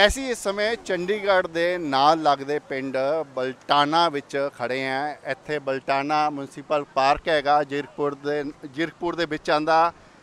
ਐਸੀ ਇਸ ਸਮੇਂ ਚੰਡੀਗੜ੍ਹ ਦੇ ਨਾਲ ਲੱਗਦੇ ਪਿੰਡ ਬਲਟਾਨਾ ਵਿੱਚ ਖੜੇ ਆ ਇੱਥੇ ਬਲਟਾਨਾ ਮਿਊਂਸੀਪਲ ਪਾਰਕ ਹੈਗਾ ਜਿਰਕਪੁਰ ਦੇ ਜਿਰਕਪੁਰ ਦੇ ਵਿੱਚ ਆਂਦਾ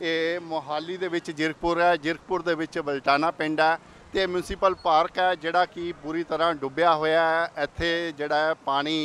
ਇਹ ਮੋਹਾਲੀ ਦੇ ਵਿੱਚ ਜਿਰਕਪੁਰ ਹੈ ਜਿਰਕਪੁਰ ਦੇ ਵਿੱਚ ਬਲਟਾਨਾ ਪਿੰਡ ਹੈ ਤੇ ਮਿਊਂਸੀਪਲ ਪਾਰਕ ਹੈ ਜਿਹੜਾ ਕਿ ਪੂਰੀ ਤਰ੍ਹਾਂ ਡੁੱਬਿਆ ਹੋਇਆ ਹੈ ਇੱਥੇ ਜਿਹੜਾ ਪਾਣੀ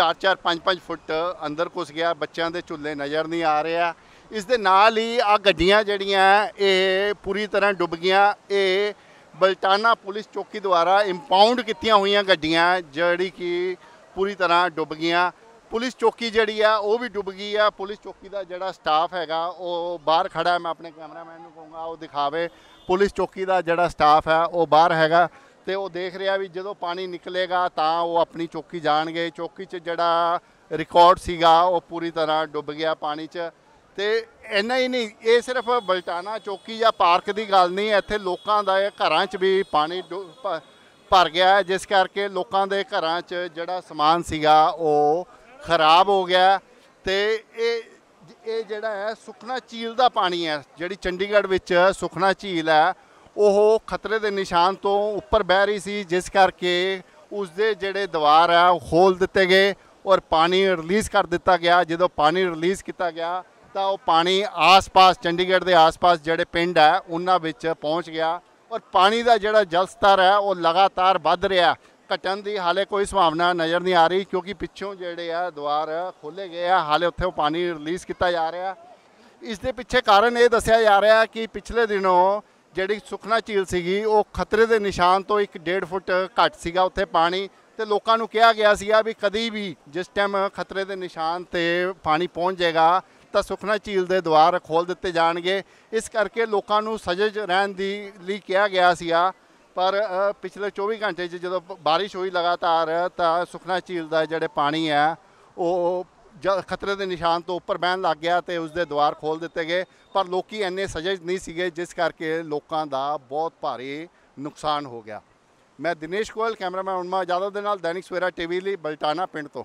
4-4 5-5 ਫੁੱਟ ਅੰਦਰ ਘੁਸ ਗਿਆ ਬੱਚਿਆਂ ਦੇ ਝੁੱਲੇ ਨਜ਼ਰ ਨਹੀਂ ਆ ਰਿਹਾ ਇਸ ਦੇ ਨਾਲ ਹੀ ਆ ਗੱਡੀਆਂ ਜਿਹੜੀਆਂ ਇਹ ਪੂਰੀ ਤਰ੍ਹਾਂ ਡੁੱਬ ਗਈਆਂ ਇਹ ਬਲਟਾਨਾ ਪੁਲਿਸ ਚੌਕੀ ਦੁਆਰਾ ਇੰਪਾਊਂਡ ਕੀਤੀਆਂ ਹੋਈਆਂ ਗੱਡੀਆਂ ਜਿਹੜੀ ਕਿ ਪੂਰੀ ਤਰ੍ਹਾਂ ਡੁੱਬ ਗਈਆਂ ਪੁਲਿਸ ਚੌਕੀ ਜਿਹੜੀ ਆ ਉਹ ਵੀ ਡੁੱਬ ਗਈ ਆ ਪੁਲਿਸ ਚੌਕੀ ਦਾ ਜਿਹੜਾ ਸਟਾਫ ਹੈਗਾ ਉਹ ਬਾਹਰ ਖੜਾ ਮੈਂ ਆਪਣੇ ਕੈਮਰਾਮੈਨ ਨੂੰ ਕਹੂੰਗਾ ਉਹ ਦਿਖਾਵੇ ਪੁਲਿਸ ਚੌਕੀ ਦਾ ਜਿਹੜਾ ਸਟਾਫ ਹੈ ਉਹ ਬਾਹਰ ਹੈਗਾ ਤੇ ਉਹ ਦੇਖ ਰਿਹਾ ਵੀ ਜਦੋਂ ਪਾਣੀ ਨਿਕਲੇਗਾ ਤਾਂ ਉਹ ਆਪਣੀ ਚੌਕੀ ਜਾਣਗੇ ਚੌਕੀ 'ਚ ਜਿਹੜਾ ਰਿਕਾਰਡ ਸੀਗਾ ਉਹ ਪੂਰੀ ਤਰ੍ਹਾਂ ਡੁੱਬ ਗਿਆ ਪਾਣੀ 'ਚ ਤੇ ਇੰਨਾ ਹੀ ਨਹੀਂ ਇਹ ਸਿਰਫ ਬਲਟਾਨਾ ਚੌਕੀ ਜਾਂ ਪਾਰਕ ਦੀ ਗੱਲ ਨਹੀਂ ਹੈ ਇੱਥੇ ਲੋਕਾਂ ਦਾ ਘਰਾਂ 'ਚ ਵੀ ਪਾਣੀ ਭਰ ਗਿਆ ਜਿਸ ਕਰਕੇ ਲੋਕਾਂ ਦੇ ਘਰਾਂ 'ਚ ਜਿਹੜਾ ਸਮਾਨ ਸੀਗਾ ਉਹ ਖਰਾਬ ਹੋ ਗਿਆ ਤੇ ਇਹ ਇਹ ਜਿਹੜਾ ਹੈ ਸੁਖਨਾ ਝੀਲ ਦਾ ਪਾਣੀ ਹੈ ਜਿਹੜੀ ਚੰਡੀਗੜ੍ਹ ਵਿੱਚ ਸੁਖਨਾ ਝੀਲ ਹੈ ਉਹ ਖਤਰੇ ਦੇ ਨਿਸ਼ਾਨ ਤੋਂ ਉੱਪਰ ਬਹਿ ਰਹੀ ਸੀ ਜਿਸ ਕਰਕੇ ਉਸ ਦੇ ਜਿਹੜੇ ਦਵਾਰ ਆ ਉਹ ਖੋਲ ਦਿੱਤੇ ਗਏ ਔਰ ਪਾਣੀ ਰਿਲੀਜ਼ ਕਰ ਦਿੱਤਾ ਗਿਆ ਜਦੋਂ ਪਾਣੀ ਰਿਲੀਜ਼ ਕੀਤਾ ਗਿਆ ਤਾਂ ਉਹ ਪਾਣੀ ਆਸ-ਪਾਸ ਚੰਡੀਗੜ੍ਹ ਦੇ ਆਸ-ਪਾਸ ਜਿਹੜੇ ਪਿੰਡ ਆ ਉਹਨਾਂ ਵਿੱਚ ਪਹੁੰਚ ਗਿਆ ਔਰ ਪਾਣੀ ਦਾ ਜਿਹੜਾ ਜਲ ਸਤਰ ਹੈ ਉਹ ਲਗਾਤਾਰ ਵੱਧ ਰਿਹਾ ਘਟਣ ਦੀ ਹਾਲੇ ਕੋਈ ਸੰਭਾਵਨਾ ਨਜ਼ਰ ਨਹੀਂ ਆ ਰਹੀ ਕਿਉਂਕਿ ਪਿੱਛੋਂ ਜਿਹੜੇ ਆ ਦੁਆਰ ਖੋਲੇ ਗਏ ਆ ਹਾਲੇ ਉੱਥੇ ਉਹ ਪਾਣੀ ਰਿਲੀਜ਼ ਕੀਤਾ ਜਾ ਰਿਹਾ ਇਸ ਦੇ ਪਿੱਛੇ ਕਾਰਨ ਇਹ ਦੱਸਿਆ ਜਾ ਰਿਹਾ ਕਿ ਪਿਛਲੇ ਦਿਨੋਂ ਜਿਹੜੀ ਸੁਖਨਾ ਝੀਲ ਸੀਗੀ ਉਹ ਖਤਰੇ ਦੇ ਨਿਸ਼ਾਨ ਤੋਂ 1.5 ਫੁੱਟ ਘੱਟ ਸੀਗਾ ਉੱਥੇ ਪਾਣੀ ਤੇ ਲੋਕਾਂ ਨੂੰ ਕਿਹਾ ਗਿਆ ਸੀਗਾ ਵੀ ਕਦੀ ਵੀ ਜਿਸ ਟਾਈਮ ਖਤਰੇ ਦੇ ਨਿਸ਼ਾਨ ਤੇ ਪਾਣੀ ਪਹੁੰਚ ਜਾਏਗਾ ਤਾਂ ਸੁਖਨਾ ਝੀਲ ਦੇ ਦੁਆਰ ਖੋਲ ਦਿੱਤੇ ਜਾਣਗੇ ਇਸ ਕਰਕੇ ਲੋਕਾਂ ਨੂੰ ਸਜਜ ਰਹਿਣ ਦੀ ਲਈ ਕਿਹਾ ਗਿਆ ਸੀਗਾ ਪਰ ਪਿਛਲੇ 24 ਘੰਟੇ 'ਚ ਜਦੋਂ ਬਾਰਿਸ਼ ਹੋਈ ਲਗਾਤਾਰ ਤਾਂ ਸੁਖਨਾ ਝੀਲ ਦਾ ਜਿਹੜੇ ਪਾਣੀ ਹੈ ਉਹ ਖਤਰੇ ਦੇ ਨਿਸ਼ਾਨ ਤੋਂ ਉੱਪਰ ਬਹਿਣ ਲੱਗ ਗਿਆ ਤੇ ਉਸ ਦੇ ਦੁਆਰ ਖੋਲ ਦਿੱਤੇ ਗਏ ਪਰ ਲੋਕੀ ਐਨੇ ਸਜਜ ਨਹੀਂ ਸੀਗੇ ਜਿਸ ਕਰਕੇ ਲੋਕਾਂ ਦਾ ਬਹੁਤ ਭਾਰੀ ਨੁਕਸਾਨ ਹੋ ਗਿਆ ਮੈਂ ਦਿਨੇਸ਼ ਕੋਲ ਕੈਮਰਾਮੈਨ ਉਨਮਾ ਜਾਦਵ ਦੇ ਨਾਲ ਦੈਨਿਕ ਸਵੇਰਾ ਟੀਵੀ ਲਈ ਬਲਟਾਣਾ ਪਿੰਡ ਤੋਂ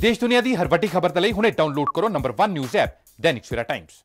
ਦੇਸ਼ ਦੁਨੀਆ ਦੀ ਹਰ ਵੱਡੀ ਖਬਰ ਤੇ ਲਈ ਹੁਣੇ ਡਾਊਨਲੋਡ ਕਰੋ number 1 news app Dainik Savera Times